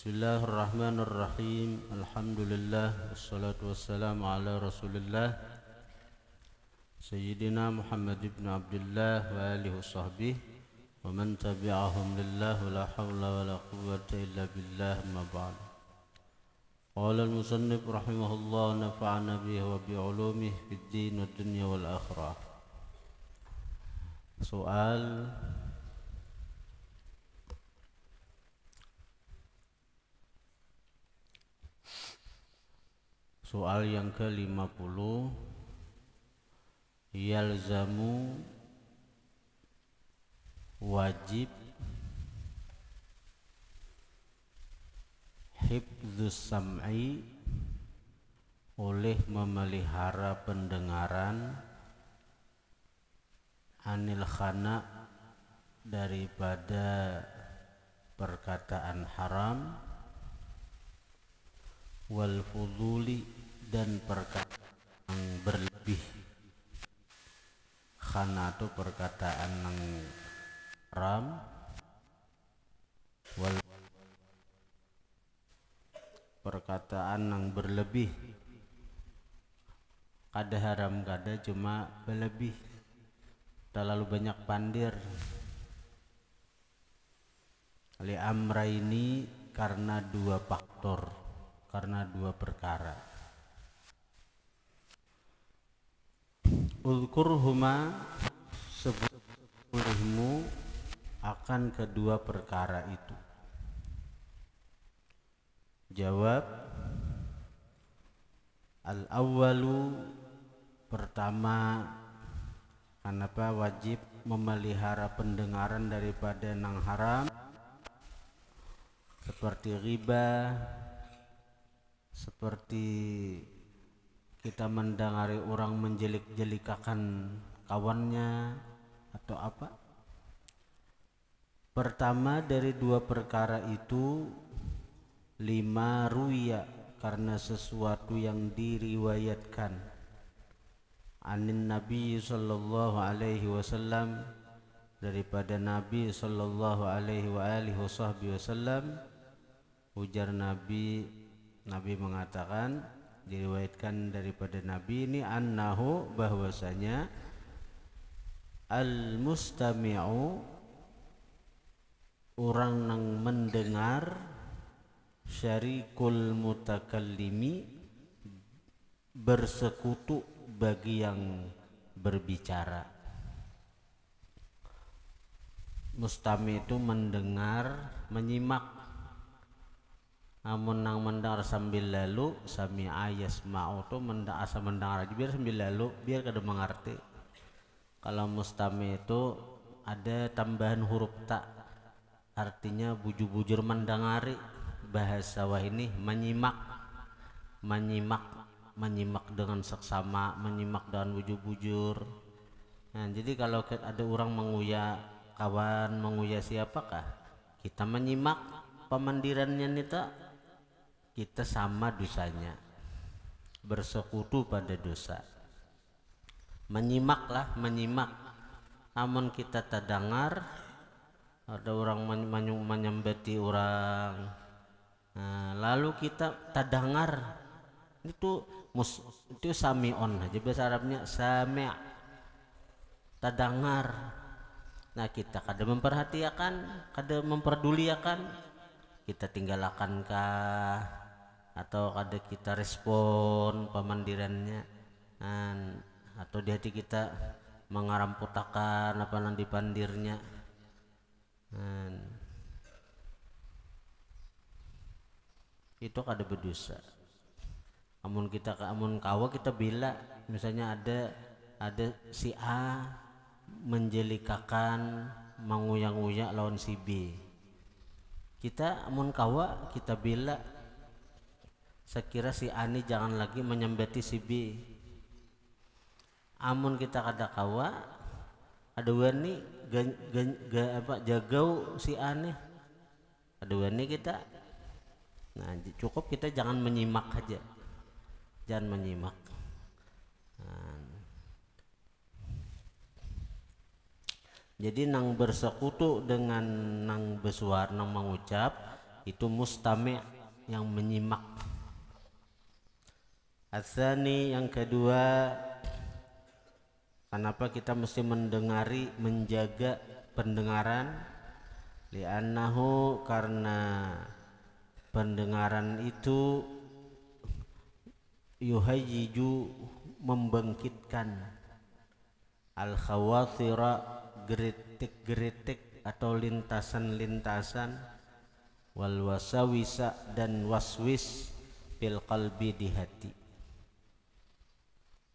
بسم الله الرحمن الرحيم الحمد لله والصلاة والسلام على رسول الله سيدنا محمد بن عبد الله وآله وصحبه ومن تبعهم لله ولا حول ولا قوة إلا بالله ما بعد قال المصنف رحمه الله نفعنا به وبعلومه في الدين والدنيا والآخرة سؤال Soal yang ke-50 Yalzamu Wajib Hibdus sam'i Oleh memelihara pendengaran Anil khana Daripada Perkataan haram Wal fuduli dan perkataan yang berlebih khana itu perkataan yang ram, perkataan yang berlebih kada haram kada cuma berlebih terlalu banyak pandir li amra ini karena dua faktor karena dua perkara Ulkurhuma sebutmu akan kedua perkara itu. Jawab al awalu pertama kenapa wajib memelihara pendengaran daripada nang haram seperti riba seperti kita mendengari orang menjelik-jelikakan kawannya atau apa pertama dari dua perkara itu lima ruya karena sesuatu yang diriwayatkan anin nabi sallallahu alaihi wasallam daripada nabi sallallahu alaihi wa alihi wasallam ujar nabi nabi mengatakan diriwayatkan daripada Nabi ini annahu bahwasanya al mustami'u orang yang mendengar syarikul mutakallimi bersekutu bagi yang berbicara mustami itu mendengar menyimak amun nang mendengar sambil lalu sami ayas mau tu mendak asa mendengar aja biar sambil lalu biar kada mengerti kalau mustami itu ada tambahan huruf tak artinya bujur-bujur mendengari bahasa wah ini menyimak menyimak menyimak dengan seksama menyimak dengan bujur-bujur nah jadi kalau ada orang menguya kawan menguya siapakah kita menyimak pemandirannya tak kita sama dosanya bersekutu pada dosa menyimaklah menyimak namun kita terdengar ada orang menyembeti orang nah, lalu kita terdengar itu mus, itu samion aja bahasa Arabnya sami' dengar nah kita kada memperhatikan kada memperduliakan kita tinggalkan kah atau ada kita respon pemandirannya dan atau di hati kita mengaram putakan apa nanti pandirnya dan itu ada berdosa amun kita amun kawa kita bila misalnya ada ada si A menjelikakan menguyang-uyang lawan si B kita amun kawa kita bila saya kira si Ani jangan lagi menyembeti si B amun kita kada kawa ada wani apa, jagau si Ani ada wani kita nah cukup kita jangan menyimak aja jangan menyimak nah. Jadi nang bersekutu dengan nang bersuara nang mengucap itu mustame yang menyimak. Asani yang kedua Kenapa kita mesti mendengari menjaga pendengaran li'annahu karena pendengaran itu yuhajiju membangkitkan al khawatira geritik-geritik atau lintasan-lintasan wal wasawisa dan waswis bil qalbi di hati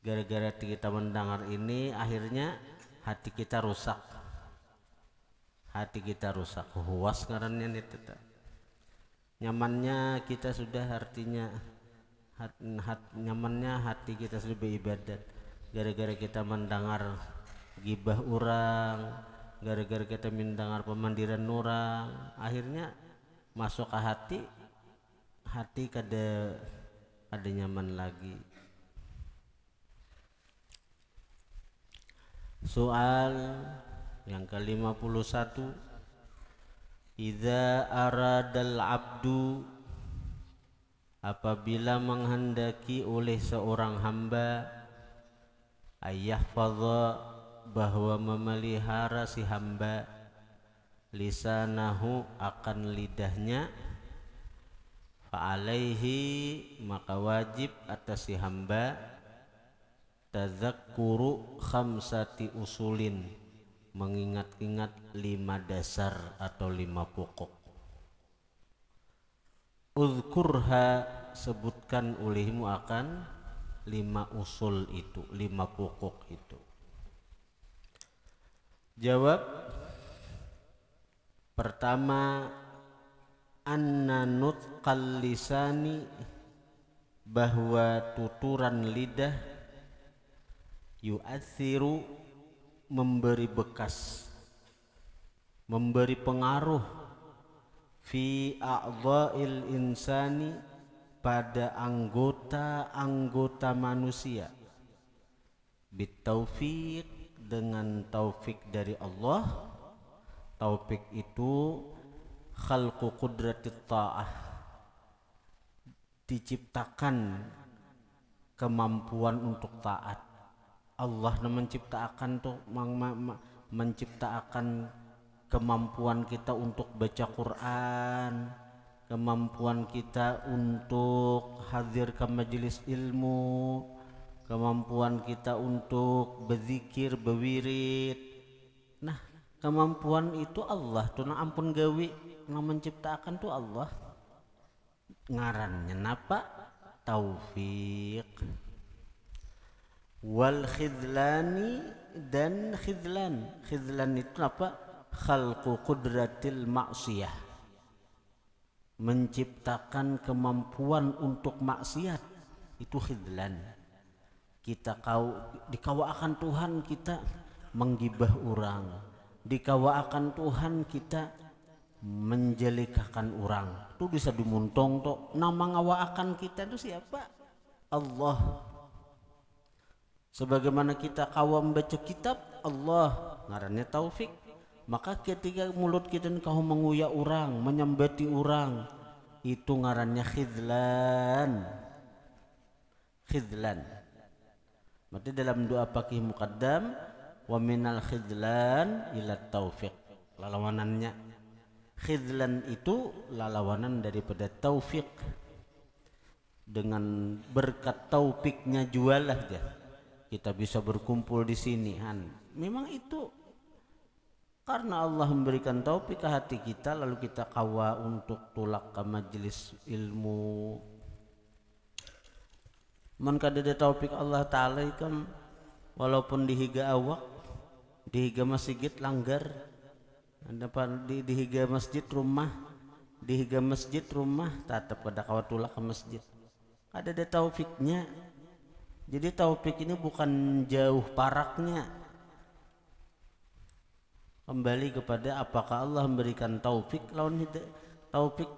gara-gara kita mendengar ini akhirnya hati kita rusak hati kita rusak huwas karena ini tetap nyamannya kita sudah artinya hat, hat, nyamannya hati kita sudah beribadat gara-gara kita mendengar gibah orang gara-gara kita mendengar pemandiran orang akhirnya masuk ke hati hati kada ada nyaman lagi Soal yang ke-51 Iza aradal abdu apabila menghendaki oleh seorang hamba ayah fadha bahwa memelihara si hamba lisanahu akan lidahnya fa'alaihi maka wajib atas si hamba tadzakkuru khamsati usulin mengingat-ingat lima dasar atau lima pokok Uzkurha sebutkan olehmu akan lima usul itu, lima pokok itu. Jawab pertama anna nutqal lisani bahwa tuturan lidah yu'athiru memberi bekas memberi pengaruh fi a'dha'il insani pada anggota-anggota manusia bitaufiq dengan taufik dari Allah taufik itu khalqu qudrati ta'ah diciptakan kemampuan untuk taat Allah menciptakan tuh menciptakan kemampuan kita untuk baca Quran kemampuan kita untuk hadir ke majelis ilmu kemampuan kita untuk berzikir berwirid nah kemampuan itu Allah tuh nah ampun gawi nah menciptakan tuh Allah ngarannya napa taufik wal khidlani dan khidlan khidlan itu apa khalqu qudratil ma'siyah menciptakan kemampuan untuk maksiat itu khidlan kita kau dikawakan Tuhan kita menggibah orang dikawakan Tuhan kita menjelikakan orang itu bisa dimuntong tok nama akan kita itu siapa Allah sebagaimana kita kawam baca kitab Allah ngarannya taufik maka ketika mulut kita kau menguya orang menyembati orang itu ngarannya khidlan khidlan berarti dalam doa pakih mukaddam wa minal khidlan ila taufik lalawanannya khidlan itu lalawanan daripada taufik dengan berkat taufiknya jualah dia kita bisa berkumpul di sini Han. memang itu karena Allah memberikan taufik ke hati kita lalu kita kawa untuk tulak ke majelis ilmu man kadada taufik Allah taala kan walaupun dihiga awak dihiga masjid langgar depan di dihiga masjid rumah dihiga masjid rumah tetap pada kawa tulak ke masjid ada taufiknya jadi taufik ini bukan jauh paraknya. Kembali kepada apakah Allah memberikan taufik lawan hidayah, taufik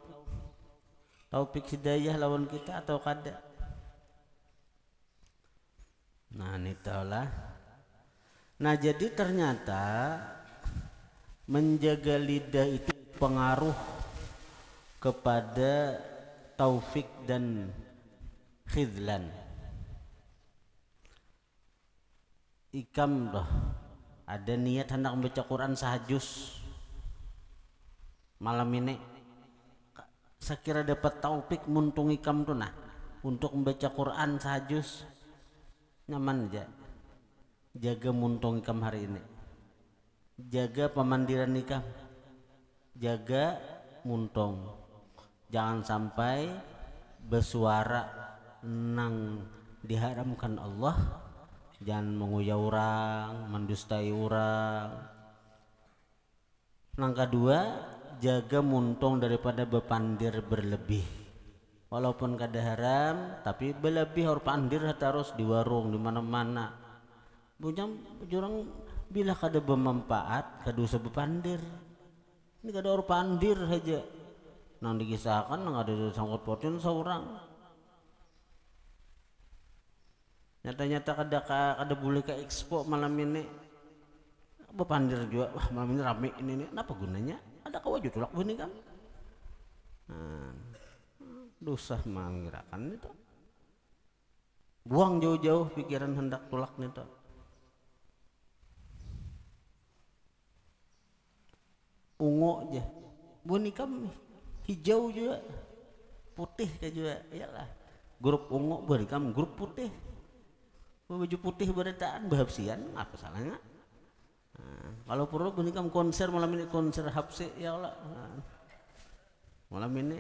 taufik hidayah lawan kita atau kada. Nah, ini tahulah. Nah, jadi ternyata menjaga lidah itu pengaruh kepada taufik dan khidlan. ikam dah ada niat hendak membaca Quran sahajus malam ini sekira dapat taufik muntung ikam tuh nah untuk membaca Quran sahajus nyaman aja jaga muntung ikam hari ini jaga pemandiran ikam jaga muntung jangan sampai bersuara nang diharamkan Allah jangan menguya orang mendustai orang langkah dua jaga muntung daripada bepandir berlebih walaupun kada haram tapi berlebih harus pandir harus di warung di mana mana bujang jurang bila kada bermanfaat kada usah bepandir ini kada harus pandir saja nang dikisahkan, nang ada sangkut potin seorang nyata-nyata kada kada boleh ke expo malam ini apa bepandir juga wah malam ini rame ini nih apa gunanya ada kau kawaju tulak bunyi kan nah, dosa mengirakan itu buang jauh-jauh pikiran hendak tulak itu ungu aja bunyi kam hijau juga putih juga iyalah grup ungu bunyi kam grup putih baju putih beritaan bahasian apa salahnya nah, kalau perlu kan konser malam ini konser hapsi ya Allah nah, malam ini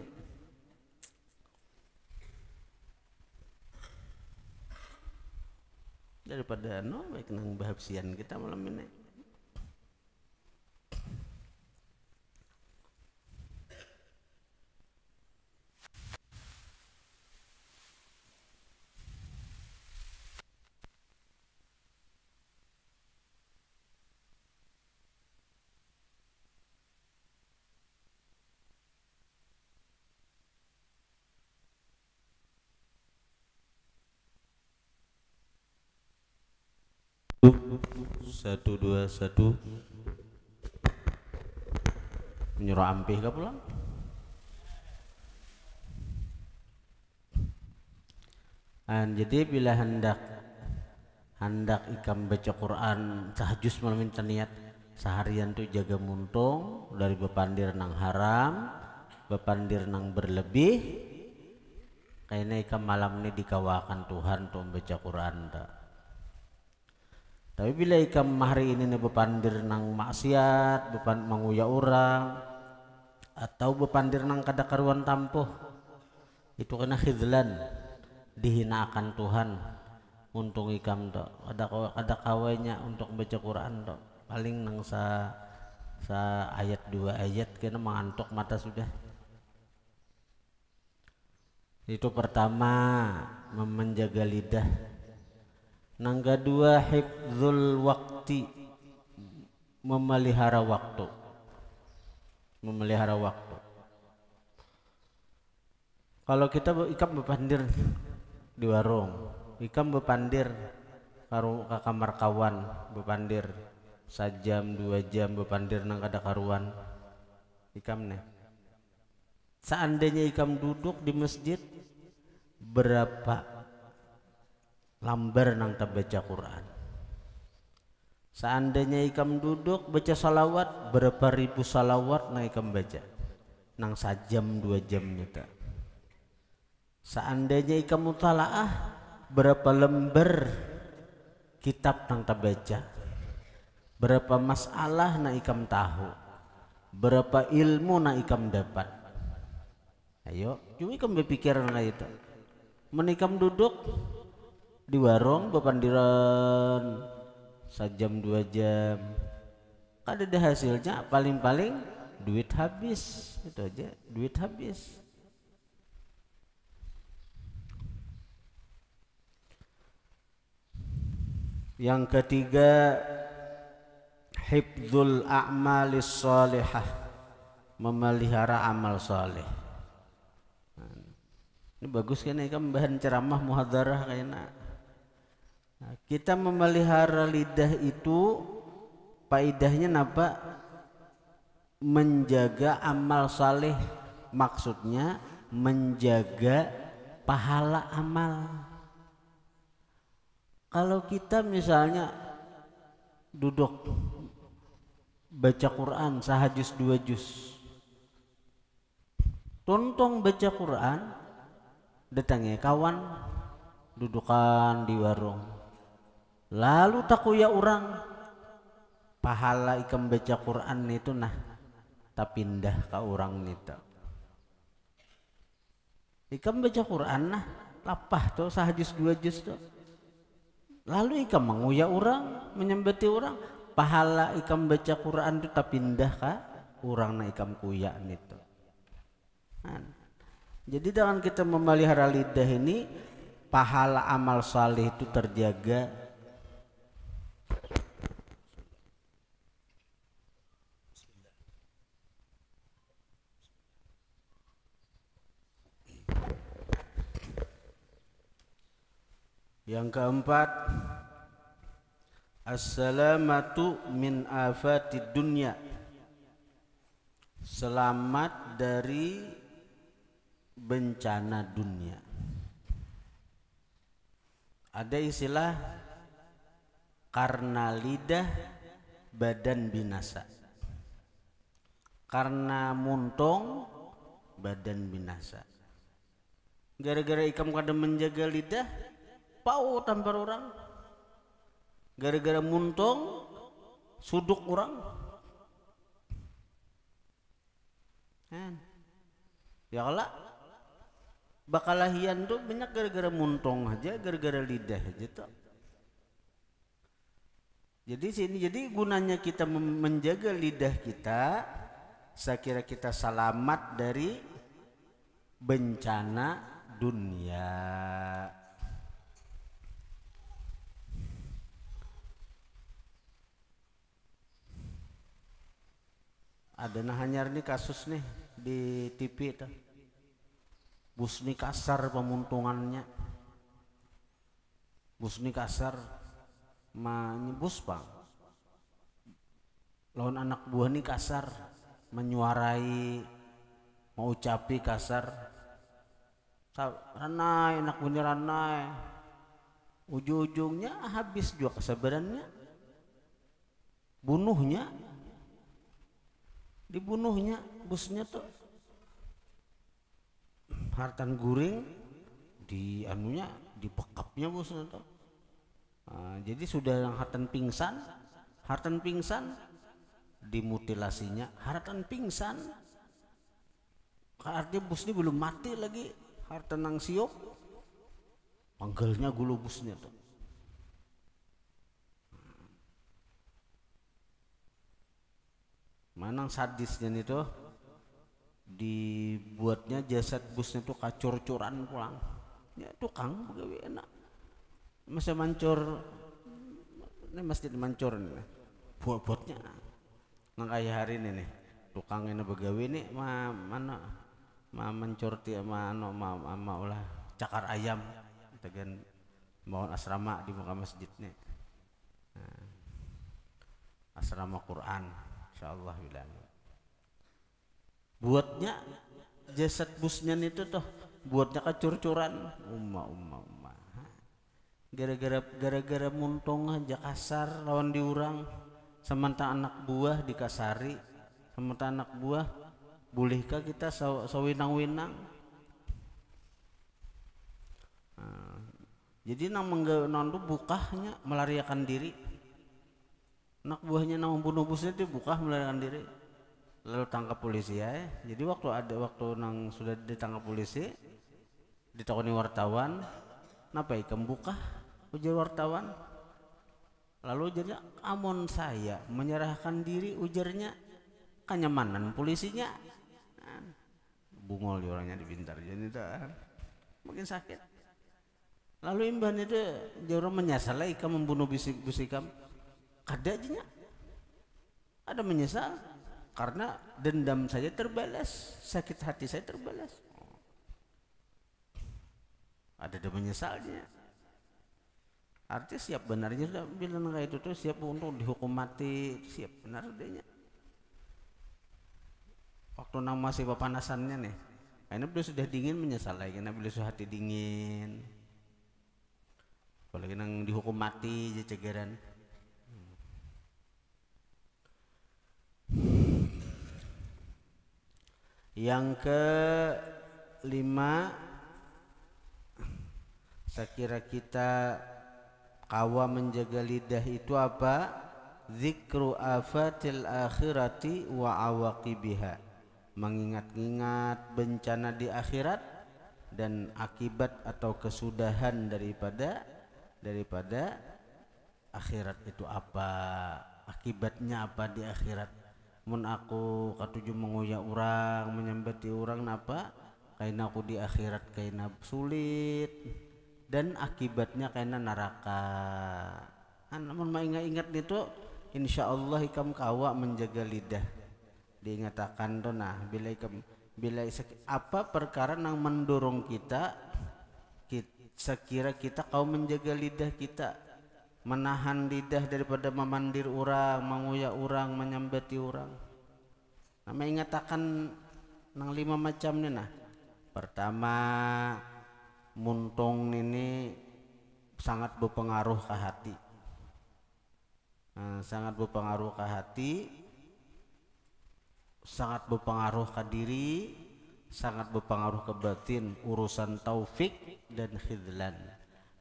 daripada no baik nang bahasian kita malam ini satu dua satu menyuruh ampih ke pulang jadi bila hendak hendak ikam baca Quran sahajus malam niat seharian tuh jaga muntung dari bepandir nang haram bepandir nang berlebih kayaknya ikam malam ini dikawakan Tuhan tuh baca Quran tak tapi bila ikam hari ini ne bepandir nang maksiat bepan menguya orang atau bepandir nang kada karuan tampuh itu kena khidlan dihina akan Tuhan untung ikam do ada ada kawainya untuk baca Quran do paling nang sa sa ayat dua ayat kena mengantuk mata sudah itu pertama menjaga lidah Nangga dua hibzul waktu memelihara waktu. Memelihara waktu. Kalau kita ikam bepandir di warung, ikam bepandir karu ke kamar kawan, bepandir sajam dua jam bepandir nang ada karuan. Ikam nih. Seandainya ikam duduk di masjid berapa lambar nang baca Quran seandainya ikam duduk baca salawat berapa ribu salawat nang ikam baca nang sajam dua jam nyata seandainya ikam mutalaah berapa lembar kitab nang baca berapa masalah nang ikam tahu berapa ilmu nang ikam dapat ayo cuma ikam berpikiran nang itu menikam duduk di warung bepandiran sejam dua jam kada ada hasilnya paling-paling duit habis itu aja duit habis yang ketiga hibdul a'malis salihah memelihara amal saleh nah, ini bagus kan ini kan bahan ceramah muhadarah kayaknya Nah, kita memelihara lidah itu faidahnya napa Menjaga amal saleh maksudnya menjaga pahala amal. Kalau kita misalnya duduk baca Quran sahajus dua juz. Tontong baca Quran datangnya kawan dudukan di warung lalu takuya orang pahala ikam baca Quran itu nah tak pindah ke orang nita ikam baca Quran nah lapah tuh sahajus dua juz tuh lalu ikam menguya orang menyembeti orang pahala ikam baca Quran itu tak pindah ke orang na ikam kuya nito nah, Jadi dengan kita memelihara lidah ini pahala amal salih itu terjaga Yang keempat, as-salamatu min afati dunya. Selamat dari bencana dunia. Ada istilah karena lidah badan binasa. Karena muntung badan binasa. Gara-gara ikam kada menjaga lidah, pau tampar orang gara-gara muntung suduk orang kan ya Allah bakalahian tuh banyak gara-gara muntung aja gara-gara lidah aja tuh jadi sini jadi gunanya kita menjaga lidah kita saya kira kita selamat dari bencana dunia. ada nah hanyar nih kasus nih di TV itu Bus nih kasar pemuntungannya bus nih kasar menyebus bang lawan anak buah nih kasar menyuarai mau ucapi kasar ranai anak buahnya ranai ujung-ujungnya habis juga kesabarannya bunuhnya dibunuhnya busnya tuh hartan guring di anunya di pekapnya busnya tuh nah, jadi sudah yang hartan pingsan hartan pingsan dimutilasinya hartan pingsan artinya busnya belum mati lagi hartan nang siok panggilnya gulu busnya tuh mana Manang sadisnya itu dibuatnya jasad busnya tuh kacur-curan pulang. Ya tukang begawi enak. masa mancur ini masjid mancur nih. Buat-buatnya. Nang kayak hari ini nih. Tukang ini begawi ini ma mana ma mancur ti ma no anu, ma ma, ma ulah cakar ayam tegan mau asrama di muka masjidnya. nih nah, asrama Quran insyaallah bilang buatnya jasad busnya itu tuh buatnya kecur curan umma umma umma gara-gara gara-gara muntung aja kasar lawan diurang sementara anak buah dikasari sementara anak buah bolehkah kita sawinang-winang nah, jadi nang menggawe nandu bukahnya melariakan diri Nak buahnya nama bunuh busnya itu buka melarikan diri lalu tangkap polisi ya jadi waktu ada waktu nang sudah ditangkap polisi ditakoni wartawan napa ikan buka ujar wartawan lalu ujarnya amon saya menyerahkan diri ujarnya kenyamanan polisinya nah, bungol orangnya dibintar jadi tak mungkin sakit lalu imban itu jauh menyesal ikan membunuh bisik kamu jinya ada menyesal karena dendam saja terbalas sakit hati saya terbalas ada ada menyesalnya artinya siap benarnya sudah bilang kayak itu tuh siap untuk dihukum mati siap benar adanya waktu nang masih panasannya nih karena beliau sudah dingin menyesal lagi karena beliau sudah hati dingin apalagi nang dihukum mati cegeran Yang ke lima Sekira kita kawa menjaga lidah itu apa? Zikru afatil akhirati wa awaqibiha Mengingat-ingat bencana di akhirat Dan akibat atau kesudahan daripada Daripada akhirat itu apa Akibatnya apa di akhirat mun aku katuju menguya orang menyembeti orang napa kain aku di akhirat kaina sulit dan akibatnya karena neraka namun ingat-ingat itu insya Allah ikam kawa menjaga lidah diingatakan tuh nah bila ikam bila apa perkara yang mendorong kita, kita sekira kita kau menjaga lidah kita menahan lidah daripada memandir orang, menguyak orang, menyambati orang. Nama ingatakan nang lima macam ni nah. Pertama, muntung ini sangat berpengaruh ke hati. Nah, sangat berpengaruh ke hati, sangat berpengaruh ke diri, sangat berpengaruh ke batin, urusan taufik dan khidlan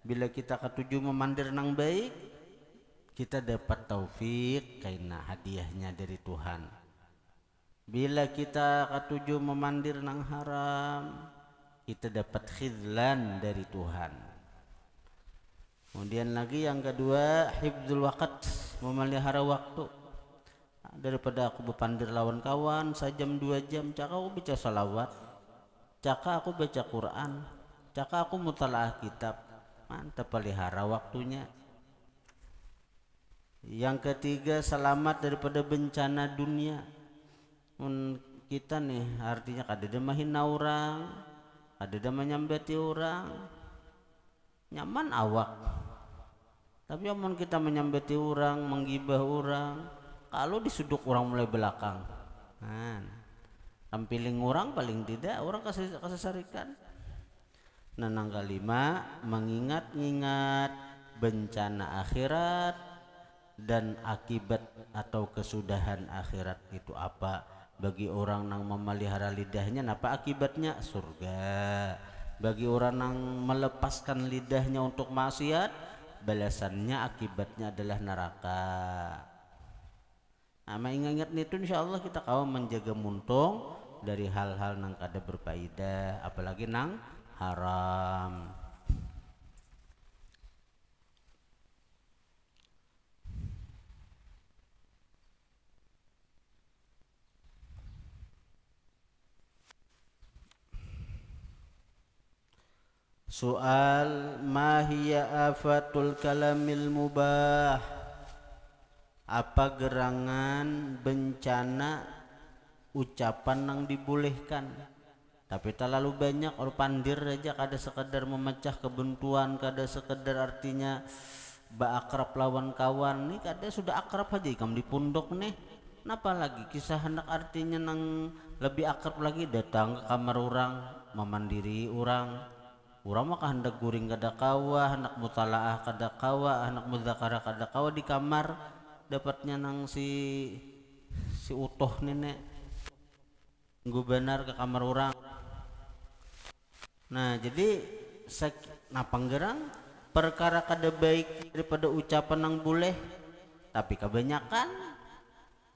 bila kita ketujuh memandir nang baik kita dapat taufik karena hadiahnya dari Tuhan bila kita ketujuh memandir nang haram kita dapat khidlan dari Tuhan kemudian lagi yang kedua hibdul wakat memelihara waktu daripada aku berpandir lawan kawan sajam dua jam caka aku baca salawat caka aku baca Quran caka aku mutalaah kitab mantap pelihara waktunya yang ketiga selamat daripada bencana dunia kita nih artinya kada demahin orang ada dama nyambeti orang nyaman awak tapi amun kita menyambati orang menggibah orang kalau disuduk orang mulai belakang nah, tampiling orang paling tidak orang kasih kasih sarikan Nenang kelima mengingat-ingat bencana akhirat dan akibat atau kesudahan akhirat itu apa bagi orang yang memelihara lidahnya apa akibatnya surga bagi orang yang melepaskan lidahnya untuk maksiat balasannya akibatnya adalah neraka nah ingat itu insya Allah kita kau menjaga muntung dari hal-hal yang kada berfaedah apalagi nang haram Soal Mahiya afatul kalamil mubah Apa gerangan bencana ucapan yang dibolehkan tapi terlalu banyak orang pandir aja kada sekedar memecah kebuntuan kada sekedar artinya ba akrab lawan kawan nih kada sudah akrab aja ikam di pondok nih kenapa lagi kisah hendak artinya nang lebih akrab lagi datang ke kamar orang memandiri orang orang maka hendak guring kada kawa hendak mutalaah kada kawa hendak muzakara kada kawa di kamar dapatnya nang si si utuh nenek benar ke kamar orang Nah, jadi nah panggerang perkara kada baik daripada ucapan yang boleh tapi kebanyakan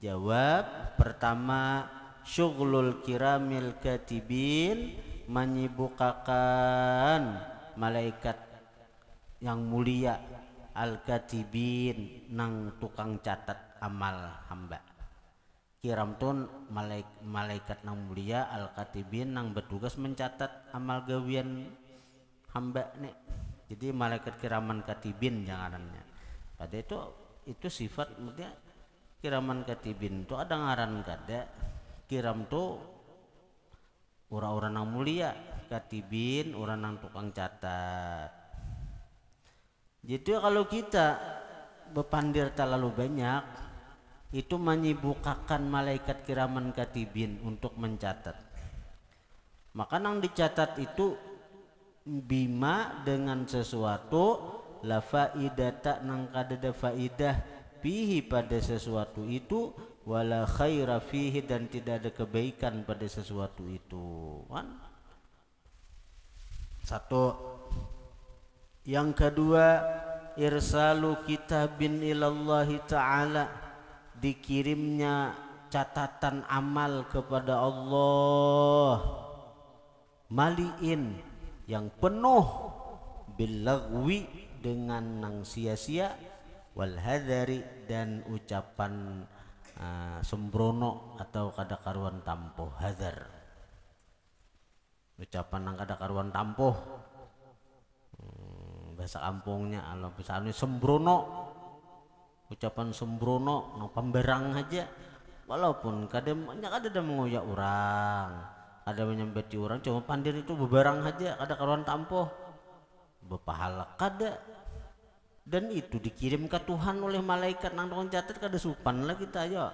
jawab pertama syughlul kiramil katibin menyibukakan malaikat yang mulia al katibin nang tukang catat amal hamba Kiram malaik, malaikat nang mulia al katibin nang bertugas mencatat amal gawian hamba nih jadi malaikat kiraman katibin janganannya pada itu itu sifat maksudnya kiraman katibin itu ada ngaran kada kiram tuh orang-orang nang mulia katibin orang nang tukang catat jadi kalau kita bepandir terlalu banyak itu menyibukakan malaikat kiraman katibin untuk mencatat maka yang dicatat itu bima dengan sesuatu la tak nang kadada faidah pihi pada sesuatu itu wala khaira fihi dan tidak ada kebaikan pada sesuatu itu kan satu yang kedua irsalu kitabin ilallahi ta'ala dikirimnya catatan amal kepada Allah maliin yang penuh bilagwi dengan nang sia-sia walhadari dan ucapan uh, sembrono atau kada karuan tampuh hadar ucapan nang kada karuan tampuh hmm, bahasa kampungnya Allah sembrono ucapan sembrono no pemberang aja walaupun kadang banyak ada yang mengoyak orang ada menyambati orang cuma pandir itu beberang aja ada karuan tampoh berpahala kada dan itu dikirim ke Tuhan oleh malaikat nang dong catat kada supan lah kita ya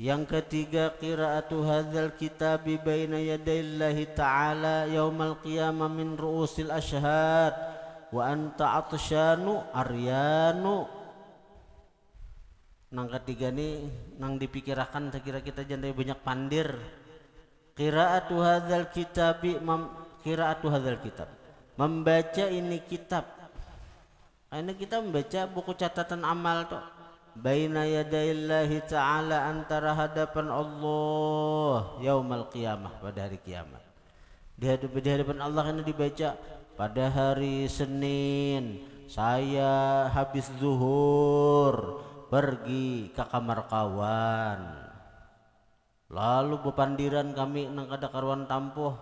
yang ketiga qiraatu hadzal kitab baina yadayillahi ta'ala yaumal qiyamah min ru'usil ashhad wa anta atsyanu aryanu nang ketiga nih nang dipikirakan kira kita janda banyak pandir qiraatu hadzal kitabi mam qiraatu hadzal kitab membaca ini kitab ini kita membaca buku catatan amal tuh baina yadaillahi ta'ala antara hadapan Allah yaumal qiyamah pada hari kiamat di hadapan Allah ini dibaca pada hari Senin saya habis zuhur pergi ke kamar kawan lalu bepandiran kami nang kada karuan tampuh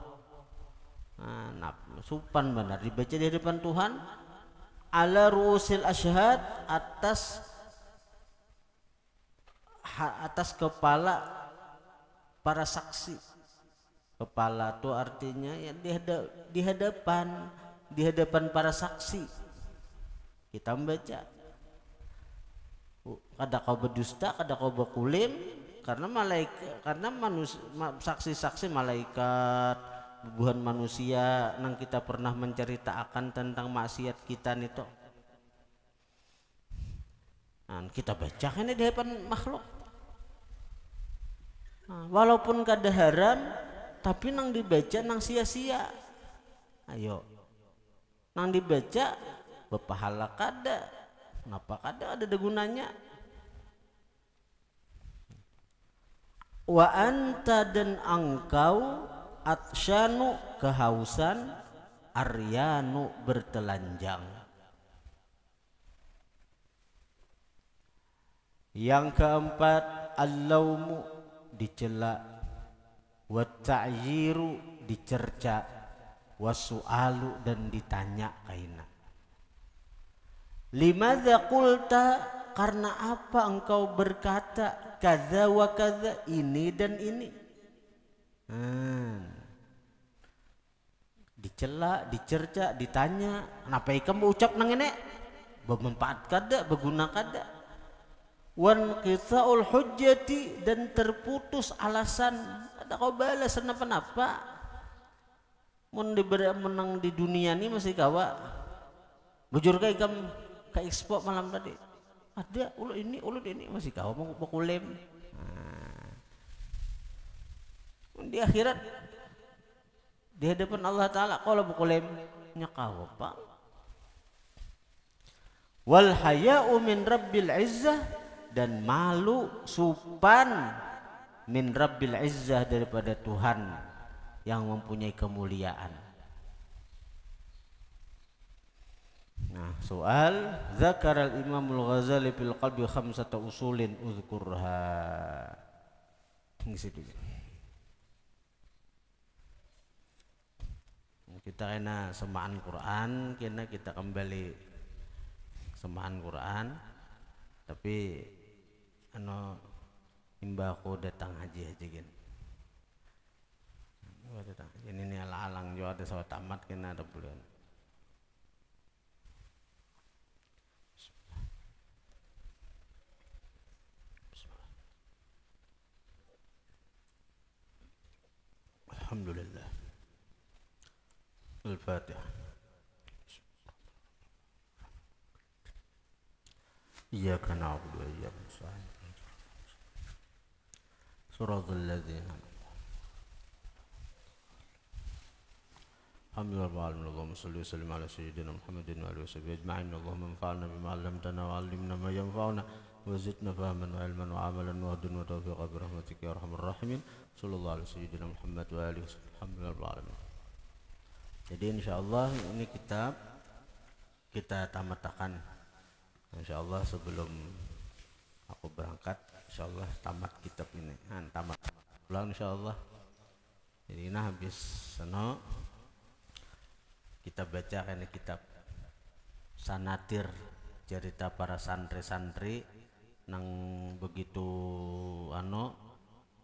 nah, supan benar dibaca di depan Tuhan ala rusil asyhad atas atas kepala para saksi kepala tuh artinya ya di, hadap, di hadapan di hadapan para saksi kita membaca oh, kada kau berdusta kada kau berkulim karena malaikat karena manusia saksi-saksi malaikat bubuhan manusia nang kita pernah menceritakan tentang maksiat kita nito nah, kita baca ini di hadapan makhluk nah, walaupun kada haram tapi nang dibaca nang sia-sia ayo nang dibaca bepahala kada kenapa kada ada degunanya wa anta dan engkau atsyanu kehausan aryanu bertelanjang yang keempat allaumu dicela wa ta'yiru dicerca wasu'alu dan ditanya kaina limadha qulta karena apa engkau berkata kaza wa kaza ini dan ini hmm. dicela dicerca ditanya kenapa kamu ucap nang ini bermanfaat kada berguna kada wan qita'ul hujjati dan terputus alasan ada kau balas kenapa-napa mun diberi menang di dunia ini masih kawa bujur kayak kam ke expo malam tadi ada ah, ulu ini ulu ini masih kawa mau pakulem nah. Hmm. di akhirat di hadapan Allah Taala kalau pakulem nyakawa pak wal haya'u min rabbil izzah dan malu supan min rabbil izzah daripada Tuhan yang mempunyai kemuliaan. Nah, soal zakar al Imam Al Ghazali fil qalbi khamsata usulin uzkurha. Ngisi Kita kena semaan Quran, kena kita kembali semaan Quran. Tapi ano imbaku datang haji haji gini ini ni alang jua ada sahaja tamat kena ada bulan. Alhamdulillah. Al-Fatihah. Iyyaka na'budu wa iyyaka nasta'in. Surah Al-Ladzina. Jadi insya Allah ini kitab kita tamatkan. Insya Allah sebelum aku berangkat, insya Allah tamat kitab ini. Nah, tamat. Pulang insya Allah. Jadi nah habis seno kita baca kan kitab sanatir cerita para santri-santri nang begitu ano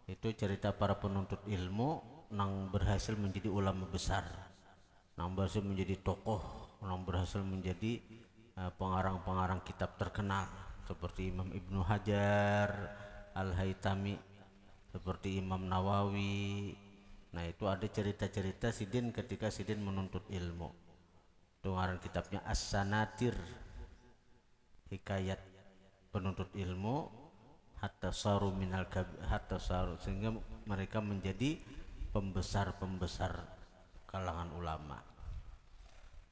itu cerita para penuntut ilmu nang berhasil menjadi ulama besar nang berhasil menjadi tokoh nang berhasil menjadi eh, pengarang-pengarang uh, kitab terkenal seperti Imam Ibnu Hajar al Haytami seperti Imam Nawawi Nah itu ada cerita-cerita Sidin ketika Sidin menuntut ilmu. Dengaran kitabnya As-Sanatir. Hikayat penuntut ilmu hatta saru minal hatta saru sehingga mereka menjadi pembesar-pembesar kalangan ulama.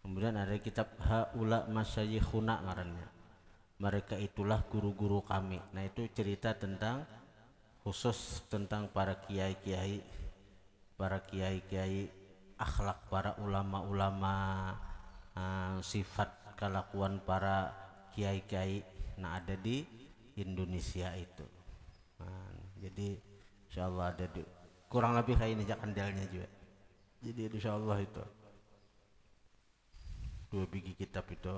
Kemudian ada kitab Haula Masyayikhuna ngarannya. Mereka itulah guru-guru kami. Nah itu cerita tentang khusus tentang para kiai-kiai para kiai-kiai akhlak para ulama-ulama uh, sifat kelakuan para kiai-kiai nah ada di Indonesia itu nah, jadi insya ada di, kurang lebih kayak ini jakandelnya juga jadi insyaallah itu dua biji kitab itu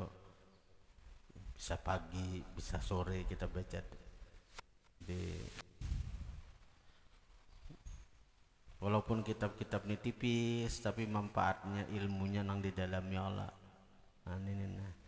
bisa pagi bisa sore kita baca di walaupun kitab-kitab ini tipis tapi manfaatnya ilmunya nang di dalamnya Allah nah ini nah